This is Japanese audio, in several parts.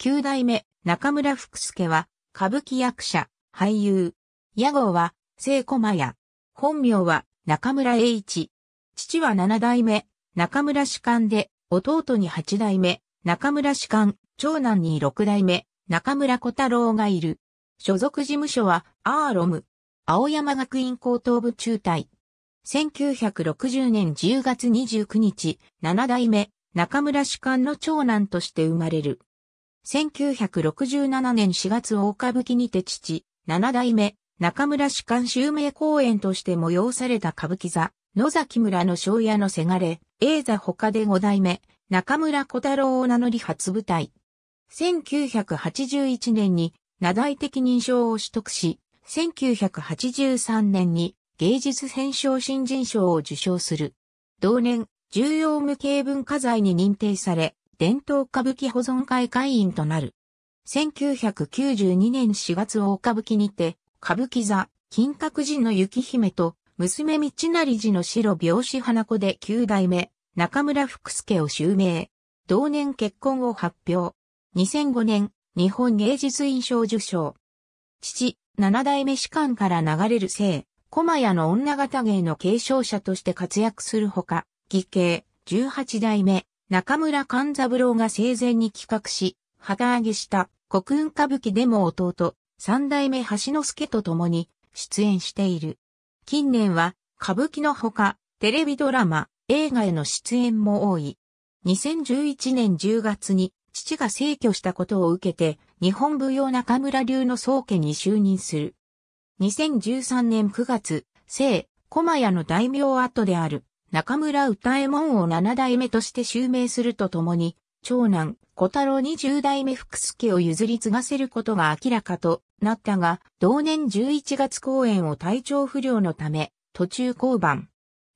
九代目中村福助は歌舞伎役者、俳優。屋号は聖駒屋。本名は中村栄一。父は七代目中村士官で、弟に八代目中村士官、長男に六代目中村小太郎がいる。所属事務所はアーロム。青山学院高等部中退。1960年10月29日、七代目中村士官の長男として生まれる。1967年4月大歌舞伎にて父、七代目、中村士官襲名公演として催された歌舞伎座、野崎村の昭屋のせがれ、映座他で五代目、中村小太郎を名乗り初舞台。1981年に、名代的認証を取得し、1983年に芸術編賞新人賞を受賞する。同年、重要無形文化財に認定され、伝統歌舞伎保存会会員となる。1992年4月大歌舞伎にて、歌舞伎座、金閣寺の雪姫と、娘道成寺の白拍子花子で9代目、中村福助を襲名。同年結婚を発表。2005年、日本芸術院賞受賞。父、七代目士官から流れる姓、駒屋の女型芸の継承者として活躍するほか、義兄、18代目、中村勘三郎が生前に企画し、旗揚げした国運歌舞伎でも弟、三代目橋之助と共に出演している。近年は歌舞伎のほか、テレビドラマ、映画への出演も多い。2011年10月に父が逝去したことを受けて、日本舞踊中村流の宗家に就任する。2013年9月、聖、駒屋の大名跡である中村歌右衛門を七代目として襲名するとともに、長男、小太郎に十代目福助を譲り継がせることが明らかとなったが、同年11月公演を体調不良のため、途中降板。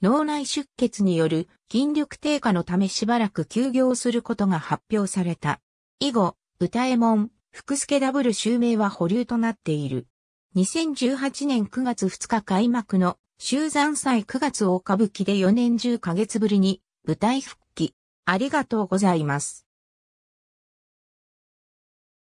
脳内出血による筋力低下のためしばらく休業することが発表された。以後、歌右衛門、福助ダブル襲名は保留となっている。2018年9月2日開幕の終山祭9月大歌舞伎で4年10ヶ月ぶりに舞台復帰。ありがとうございます。